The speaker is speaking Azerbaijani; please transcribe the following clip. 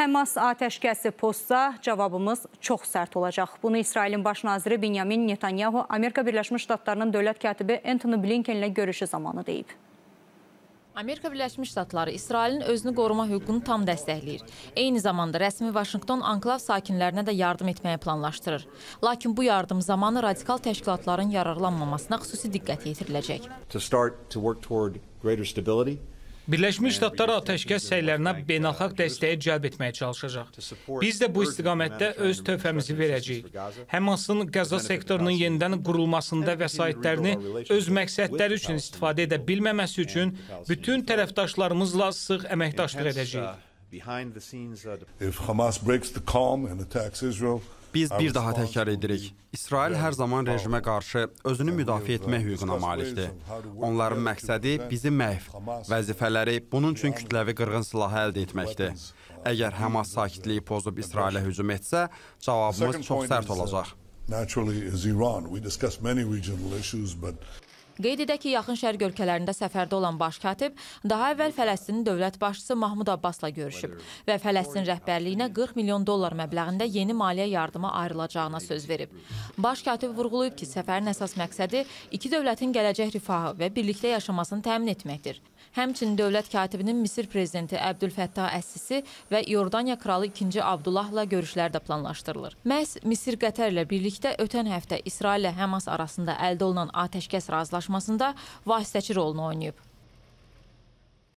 Həmas atəşkəsi pozsa, cavabımız çox sərt olacaq. Bunu İsrailin baş naziri Binyamin Netanyahu Amerika Birləşmiş Ştatlarının dövlət katibi Anthony Blinken ilə görüşü zamanı deyib. Amerika Birləşmiş Ştatları İsrailin özünü qoruma hüququnu tam dəstəkləyir. Eyni zamanda rəsmi Vaşinqton anklav sakinlərinə də yardım etməyi planlaşdırır. Lakin bu yardım zamanı radikal təşkilatların yararlanmamasına xüsusi diqqət yetiriləcək. To start to work toward greater stability Birləşmiş Ştatlar atəşkəs səylərinə beynəlxalq dəstəyi cəlb etməyə çalışacaq. Biz də bu istiqamətdə öz töhfəmizi verəcəyik. Həmasın Qəza sektorunun yenidən qurulmasında vəsaitlərini öz məqsədləri üçün istifadə edə bilməməsi üçün bütün tərəfdaşlarımızla sıx əməkdaşlıq edəcəyik. If Hamas breaks the calm and attacks Israel, Biz bir daha təkrar edirik. İsrail hər zaman rejimə qarşı özünü müdafiə etmək hüququna malikdir. Onların məqsədi bizi məhv, vəzifələri bunun üçün kütləvi qırğın silahı əldə etməkdir. Əgər Həmas sakitliyi pozub İsrailə hücum etsə, cavabımız çox sərt olacaq. Naturally, as Iran, we discuss many regional issues, but Qeyd edək ki, yaxın şərq ölkələrində səfərdə olan baş katib daha əvvəl Fələstinin dövlət başçısı Mahmud Abbasla görüşüb və Fələstin rəhbərliyinə 40 milyon dollar məbləğində yeni maliyyə yardımı ayrılacağına söz verib. Baş katib vurğulayıb ki, səfərin əsas məqsədi iki dövlətin gələcək rifahı və birlikdə yaşamasını təmin etməkdir. Həmçinin dövlət katibinin Misir prezidenti Əbdülfəttah Əssisi və Yordaniya kralı 2-ci Abdullahla görüşlər də planlaşdırılır. Məhz Misir Qətər ilə birlikdə ötən həftə İsrail ilə Həmas arasında əldə olunan atəşkəs razılaşmasında vasitəçi rolunu oynayıb.